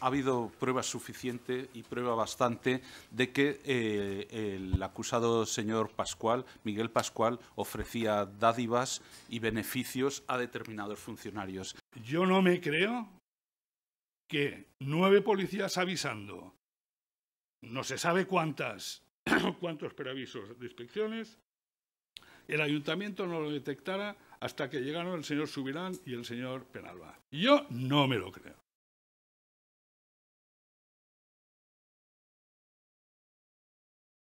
ha habido prueba suficiente y prueba bastante de que eh, el acusado señor Pascual, Miguel Pascual, ofrecía dádivas y beneficios a determinados funcionarios. Yo no me creo que nueve policías avisando, no se sabe cuántas, cuántos preavisos de inspecciones, el ayuntamiento no lo detectara hasta que llegaron el señor Subirán y el señor Penalba. Yo no me lo creo.